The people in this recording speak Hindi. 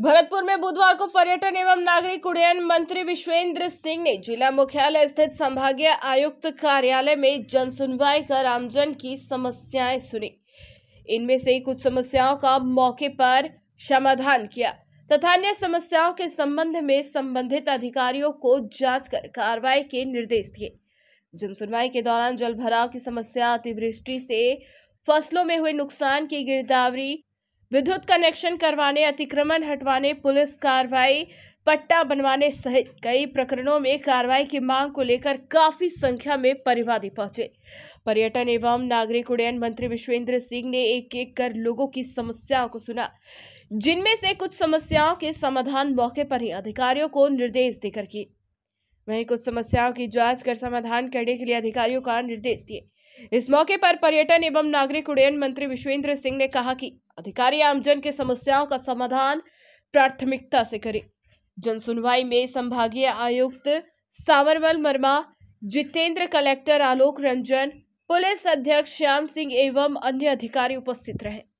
भरतपुर में बुधवार को पर्यटन एवं नागरिक उड्डयन मंत्री विश्वेंद्र सिंह ने जिला मुख्यालय स्थित संभागीय आयुक्त कार्यालय में जन सुनवाई कर आमजन की समस्याएं सुनी इनमें से कुछ समस्याओं का मौके पर समाधान किया तथा अन्य समस्याओं के संबंध में संबंधित अधिकारियों को जांच कर कार्रवाई के निर्देश दिए जन सुनवाई के दौरान जल भराव की समस्या अतिवृष्टि से फसलों में हुए नुकसान की गिरदावरी विद्युत कनेक्शन करवाने अतिक्रमण हटवाने पुलिस कार्रवाई पट्टा बनवाने सहित कई प्रकरणों में कार्रवाई की मांग को लेकर काफी संख्या में परिवादी पहुंचे पर्यटन एवं नागरिक उड्डयन मंत्री विश्वेंद्र सिंह ने एक एक कर लोगों की समस्याओं को सुना जिनमें से कुछ समस्याओं के समाधान मौके पर ही अधिकारियों को निर्देश देकर किए वहीं कुछ समस्याओं की जांच कर समाधान करने के लिए अधिकारियों का निर्देश दिए इस मौके पर पर्यटन एवं नागरिक उड्डयन मंत्री विश्वेंद्र सिंह ने कहा कि अधिकारी आमजन की समस्याओं का समाधान प्राथमिकता से करें जन सुनवाई में संभागीय आयुक्त सावरमल वर्मा जितेंद्र कलेक्टर आलोक रंजन पुलिस अध्यक्ष श्याम सिंह एवं अन्य अधिकारी उपस्थित रहे